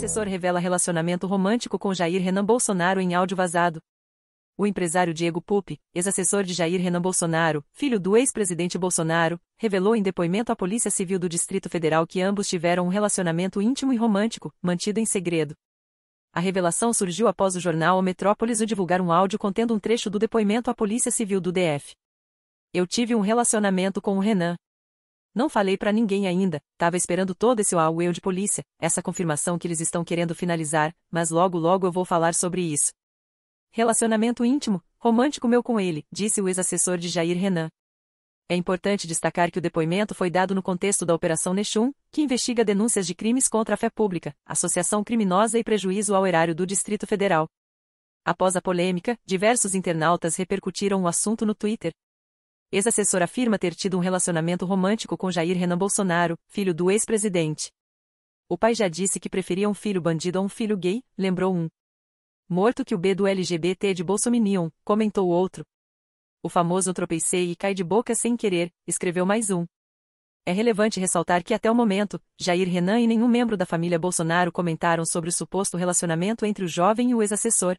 Assessor revela relacionamento romântico com Jair Renan Bolsonaro em áudio vazado. O empresário Diego Pupi, ex-assessor de Jair Renan Bolsonaro, filho do ex-presidente Bolsonaro, revelou em depoimento à Polícia Civil do Distrito Federal que ambos tiveram um relacionamento íntimo e romântico, mantido em segredo. A revelação surgiu após o jornal O Metrópolis o divulgar um áudio contendo um trecho do depoimento à Polícia Civil do DF. Eu tive um relacionamento com o Renan, não falei para ninguém ainda, tava esperando todo esse aueu de polícia, essa confirmação que eles estão querendo finalizar, mas logo logo eu vou falar sobre isso. Relacionamento íntimo, romântico meu com ele, disse o ex-assessor de Jair Renan. É importante destacar que o depoimento foi dado no contexto da Operação Nexum, que investiga denúncias de crimes contra a fé pública, associação criminosa e prejuízo ao erário do Distrito Federal. Após a polêmica, diversos internautas repercutiram o assunto no Twitter, Ex-assessor afirma ter tido um relacionamento romântico com Jair Renan Bolsonaro, filho do ex-presidente. O pai já disse que preferia um filho bandido a um filho gay, lembrou um. Morto que o B do LGBT de Bolsominion, comentou outro. O famoso tropecei e cai de boca sem querer, escreveu mais um. É relevante ressaltar que até o momento, Jair Renan e nenhum membro da família Bolsonaro comentaram sobre o suposto relacionamento entre o jovem e o ex-assessor.